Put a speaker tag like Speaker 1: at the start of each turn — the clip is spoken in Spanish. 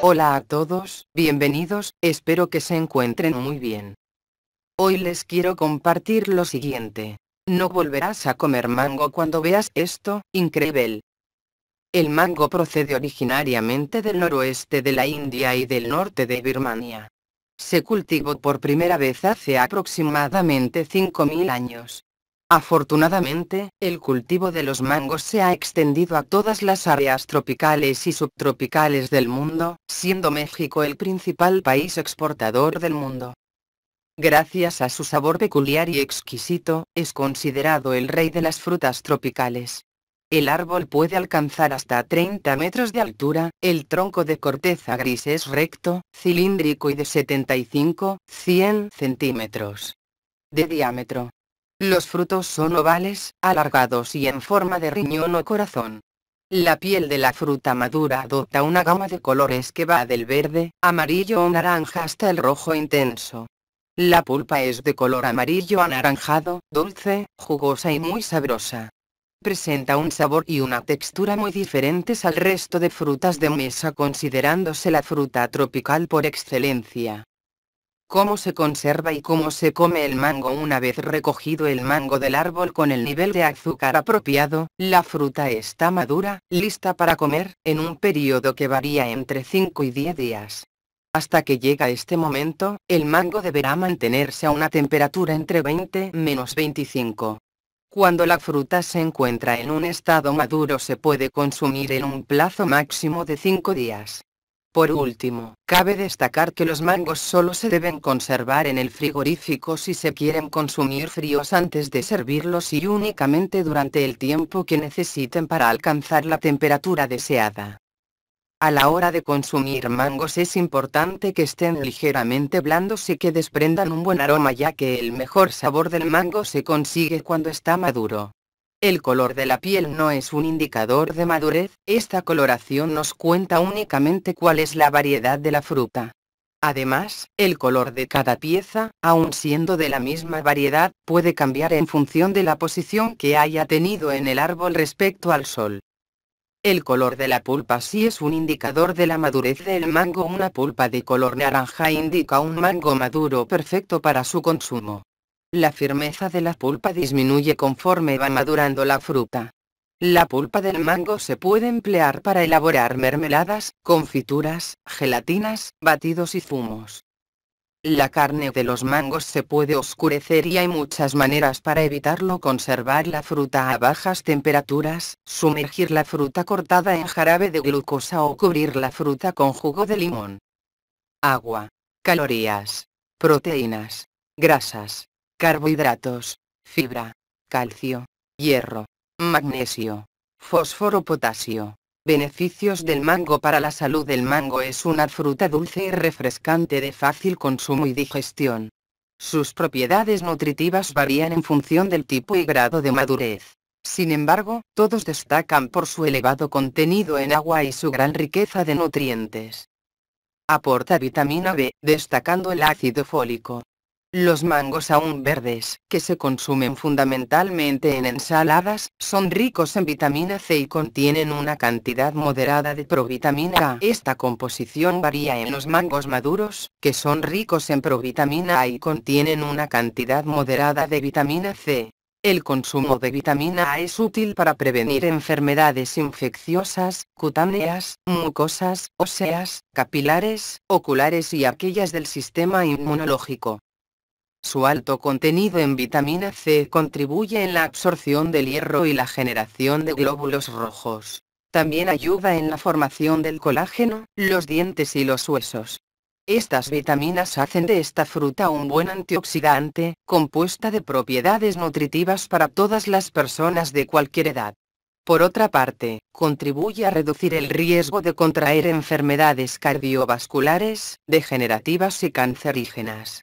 Speaker 1: Hola a todos, bienvenidos, espero que se encuentren muy bien. Hoy les quiero compartir lo siguiente. No volverás a comer mango cuando veas esto, increíble. El mango procede originariamente del noroeste de la India y del norte de Birmania. Se cultivó por primera vez hace aproximadamente 5.000 años. Afortunadamente, el cultivo de los mangos se ha extendido a todas las áreas tropicales y subtropicales del mundo, siendo México el principal país exportador del mundo. Gracias a su sabor peculiar y exquisito, es considerado el rey de las frutas tropicales. El árbol puede alcanzar hasta 30 metros de altura, el tronco de corteza gris es recto, cilíndrico y de 75, 100 centímetros de diámetro. Los frutos son ovales, alargados y en forma de riñón o corazón. La piel de la fruta madura adopta una gama de colores que va del verde, amarillo o naranja hasta el rojo intenso. La pulpa es de color amarillo anaranjado, dulce, jugosa y muy sabrosa. Presenta un sabor y una textura muy diferentes al resto de frutas de mesa considerándose la fruta tropical por excelencia cómo se conserva y cómo se come el mango una vez recogido el mango del árbol con el nivel de azúcar apropiado, la fruta está madura, lista para comer, en un periodo que varía entre 5 y 10 días. Hasta que llega este momento, el mango deberá mantenerse a una temperatura entre 20 menos 25. Cuando la fruta se encuentra en un estado maduro se puede consumir en un plazo máximo de 5 días. Por último, cabe destacar que los mangos solo se deben conservar en el frigorífico si se quieren consumir fríos antes de servirlos y únicamente durante el tiempo que necesiten para alcanzar la temperatura deseada. A la hora de consumir mangos es importante que estén ligeramente blandos y que desprendan un buen aroma ya que el mejor sabor del mango se consigue cuando está maduro. El color de la piel no es un indicador de madurez, esta coloración nos cuenta únicamente cuál es la variedad de la fruta. Además, el color de cada pieza, aun siendo de la misma variedad, puede cambiar en función de la posición que haya tenido en el árbol respecto al sol. El color de la pulpa sí es un indicador de la madurez del mango. Una pulpa de color naranja indica un mango maduro perfecto para su consumo. La firmeza de la pulpa disminuye conforme va madurando la fruta. La pulpa del mango se puede emplear para elaborar mermeladas, confituras, gelatinas, batidos y zumos. La carne de los mangos se puede oscurecer y hay muchas maneras para evitarlo. Conservar la fruta a bajas temperaturas, sumergir la fruta cortada en jarabe de glucosa o cubrir la fruta con jugo de limón. Agua. Calorías. Proteínas. Grasas carbohidratos, fibra, calcio, hierro, magnesio, fósforo, potasio. Beneficios del mango para la salud El mango es una fruta dulce y refrescante de fácil consumo y digestión. Sus propiedades nutritivas varían en función del tipo y grado de madurez. Sin embargo, todos destacan por su elevado contenido en agua y su gran riqueza de nutrientes. Aporta vitamina B, destacando el ácido fólico, los mangos aún verdes, que se consumen fundamentalmente en ensaladas, son ricos en vitamina C y contienen una cantidad moderada de provitamina A. Esta composición varía en los mangos maduros, que son ricos en provitamina A y contienen una cantidad moderada de vitamina C. El consumo de vitamina A es útil para prevenir enfermedades infecciosas, cutáneas, mucosas, óseas, capilares, oculares y aquellas del sistema inmunológico. Su alto contenido en vitamina C contribuye en la absorción del hierro y la generación de glóbulos rojos. También ayuda en la formación del colágeno, los dientes y los huesos. Estas vitaminas hacen de esta fruta un buen antioxidante, compuesta de propiedades nutritivas para todas las personas de cualquier edad. Por otra parte, contribuye a reducir el riesgo de contraer enfermedades cardiovasculares, degenerativas y cancerígenas.